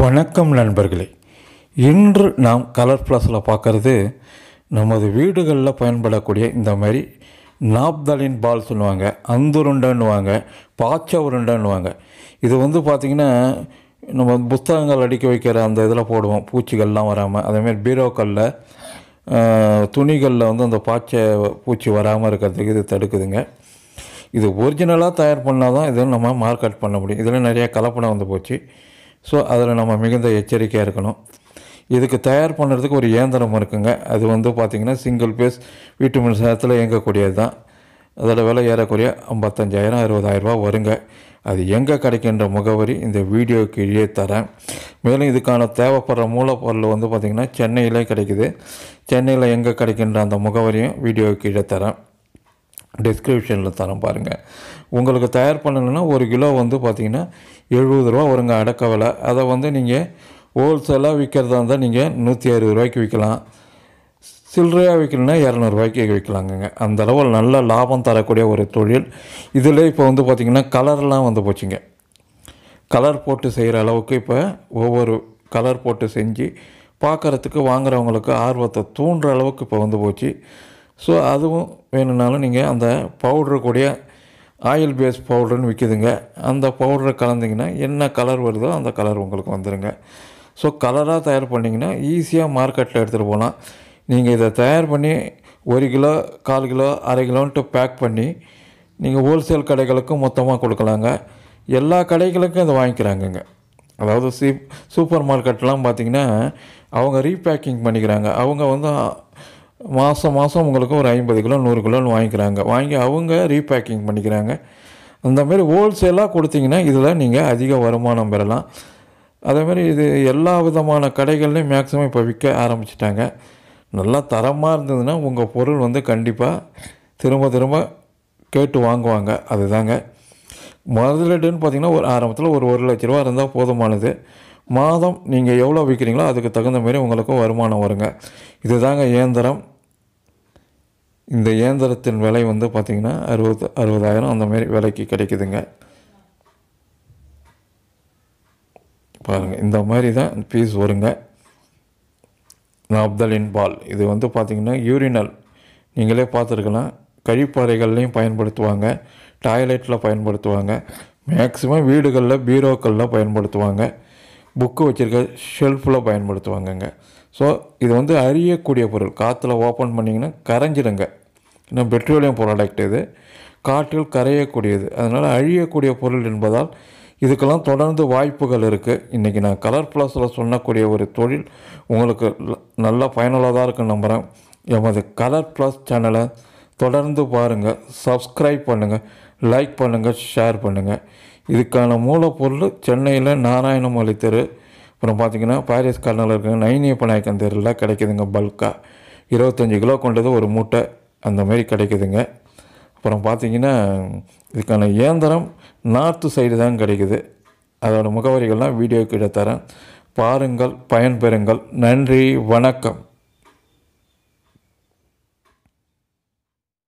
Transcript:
வணக்கம் நண்பர்களே இன்று நாம் கலர் ப்ளஸில் பார்க்குறது நமது வீடுகளில் பயன்படக்கூடிய இந்த மாதிரி நாப்தலின் பால் சொல்லுவாங்க அந்துருண்டன்னுவாங்க பாச்ச உருண்டன்னுவாங்க இது வந்து பார்த்திங்கன்னா நம்ம புத்தகங்கள் அடிக்க வைக்கிற அந்த இதில் போடுவோம் பூச்சிகள்லாம் வராமல் அதேமாரி பீரோக்களில் துணிகளில் வந்து அந்த பாய்ச்ச பூச்சி வராமல் இருக்கிறதுக்கு இது தடுக்குதுங்க இது ஒரிஜினலாக தயார் பண்ணால் தான் இதை நம்ம மார்க்கெட் பண்ண முடியும் இதில் நிறையா கலப்படம் வந்து போச்சு ஸோ அதில் நம்ம மிகுந்த எச்சரிக்கையாக இருக்கணும் இதுக்கு தயார் பண்ணுறதுக்கு ஒரு இயந்திரம் இருக்குங்க அது வந்து பார்த்திங்கன்னா சிங்கிள் பேஸ் வீட்டு மின்சாரத்தில் இயங்கக்கூடியது தான் அதில் விலை ஏறக்குறைய ஐம்பத்தஞ்சாயிரம் அறுபதாயிரரூபா வருங்க அது எங்கே கிடைக்கின்ற முகவரி இந்த வீடியோக்கு கீழே தரேன் மேலும் இதுக்கான தேவைப்படுற மூலப்பொருள் வந்து பார்த்திங்கன்னா சென்னையிலே கிடைக்குது சென்னையில் எங்கே கிடைக்கின்ற அந்த முகவரியும் வீடியோ கீழே தரேன் டிஸ்கிரிப்ஷனில் தரம் பாருங்கள் உங்களுக்கு தயார் பண்ணணுன்னா ஒரு கிலோ வந்து பார்த்திங்கன்னா எழுபது ரூபா வருங்க அடக்க விலை அதை வந்து நீங்கள் ஹோல்சேலாக விற்கிறதா இருந்தால் நீங்கள் நூற்றி அறுபது ரூபாய்க்கு விற்கலாம் சில்லறையாக விற்கணும்னா இரநூறுவாய்க்கு விற்கலாங்க அந்த அளவில் நல்ல லாபம் தரக்கூடிய ஒரு தொழில் இதில் இப்போ வந்து பார்த்திங்கன்னா கலர்லாம் வந்து போச்சுங்க கலர் போட்டு செய்கிற அளவுக்கு இப்போ ஒவ்வொரு கலர் போட்டு செஞ்சு பார்க்குறதுக்கு வாங்குறவங்களுக்கு ஆர்வத்தை தூண்டுற அளவுக்கு இப்போ வந்து போச்சு ஸோ அதுவும் வேணும்னாலும் நீங்கள் அந்த பவுட்ரு கூடிய ஆயில் பேஸ் பவுடர்னு விற்கிதுங்க அந்த பவுடரை கலந்திங்கன்னா என்ன கலர் வருதோ அந்த கலர் உங்களுக்கு வந்துடுங்க ஸோ கலராக தயார் பண்ணிங்கன்னா ஈஸியாக மார்க்கெட்டில் எடுத்துகிட்டு போகலாம் நீங்கள் இதை தயார் பண்ணி ஒரு கிலோ கால் கிலோ அரை கிலோன்ட்டு பேக் பண்ணி நீங்கள் ஹோல்சேல் கடைகளுக்கும் மொத்தமாக கொடுக்கலாங்க எல்லா கடைகளுக்கும் இதை வாங்கிக்கிறாங்கங்க அதாவது சீ சூப்பர் மார்க்கெட்லாம் பார்த்திங்கன்னா அவங்க ரீபேக்கிங் பண்ணிக்கிறாங்க அவங்க வந்து மாதம் மாதம் உங்களுக்கு ஒரு ஐம்பது கிலோ நூறு கிலோன்னு வாங்கிக்கிறாங்க வாங்கி அவங்க ரீபேக்கிங் பண்ணிக்கிறாங்க அந்தமாரி ஹோல்சேலாக கொடுத்தீங்கன்னா இதில் நீங்கள் அதிக வருமானம் பெறலாம் அதேமாரி இது எல்லா விதமான கடைகள்லையும் மேக்ஸிமம் இப்போ விற்க ஆரம்பிச்சிட்டாங்க நல்லா தரமாக இருந்ததுன்னா உங்கள் பொருள் வந்து கண்டிப்பாக திரும்ப திரும்ப கேட்டு வாங்குவாங்க அதுதாங்க முதலீடுன்னு பார்த்திங்கன்னா ஒரு ஆரம்பத்தில் ஒரு ஒரு லட்ச ரூபா இருந்தால் போதுமானது மாதம் நீங்கள் எவ்வளோ விற்கிறீங்களோ அதுக்கு தகுந்த மாதிரி உங்களுக்கு வருமானம் வருங்க இதுதாங்க இயந்திரம் இந்த இயந்திரத்தின் விலை வந்து பார்த்திங்கன்னா அறுபது அறுபதாயிரம் அந்தமாரி விலைக்கு கிடைக்குதுங்க பாருங்கள் இந்த மாதிரி தான் பீஸ் வருங்க நாப்தலின் பால் இது வந்து பார்த்திங்கன்னா யூரினல் நீங்களே பார்த்துருக்கலாம் கழிப்பறைகள்லையும் பயன்படுத்துவாங்க டாய்லெட்டில் பயன்படுத்துவாங்க மேக்ஸிமம் வீடுகளில் பீரோக்களில் பயன்படுத்துவாங்க புக்கு வச்சுருக்க ஷெல்ஃபில் பயன்படுத்துவாங்கங்க ஸோ இது வந்து அறியக்கூடிய பொருள் காற்றுல ஓப்பன் பண்ணிங்கன்னா கரைஞ்சிடுங்க இன்னும் பெட்ரோலியம் ப்ராடக்ட் இது காற்றில் கரையக்கூடியது அதனால் அழியக்கூடிய பொருள் என்பதால் இதுக்கெல்லாம் தொடர்ந்து வாய்ப்புகள் இருக்குது இன்றைக்கி நான் கலர் ப்ளஸில் சொன்னக்கூடிய ஒரு தொழில் உங்களுக்கு நல்லா பயனுள்ளதாக இருக்குன்னு நம்புகிறேன் எமது கலர் ப்ளஸ் சேனலை தொடர்ந்து பாருங்கள் சப்ஸ்கிரைப் பண்ணுங்கள் லைக் பண்ணுங்கள் ஷேர் பண்ணுங்கள் இதுக்கான மூலப்பொருள் சென்னையில் நாராயணமலை தெரு அப்புறம் பார்த்திங்கன்னா பாரிஸ் கார்னரில் இருக்கிற நைனிய பநாயக்கம் தெருலாம் கிடைக்குதுங்க பல்காக இருபத்தஞ்சி கிலோ கொண்டது ஒரு மூட்டை அந்த மாதிரி கிடைக்குதுங்க அப்புறம் பார்த்திங்கன்னா இதுக்கான இயந்திரம் நார்த்து சைடு தான் கிடைக்குது அதோடய முகவரிகள்லாம் வீடியோ கிட்ட தரேன் பாருங்கள் பயன்பெறுங்கள் நன்றி வணக்கம்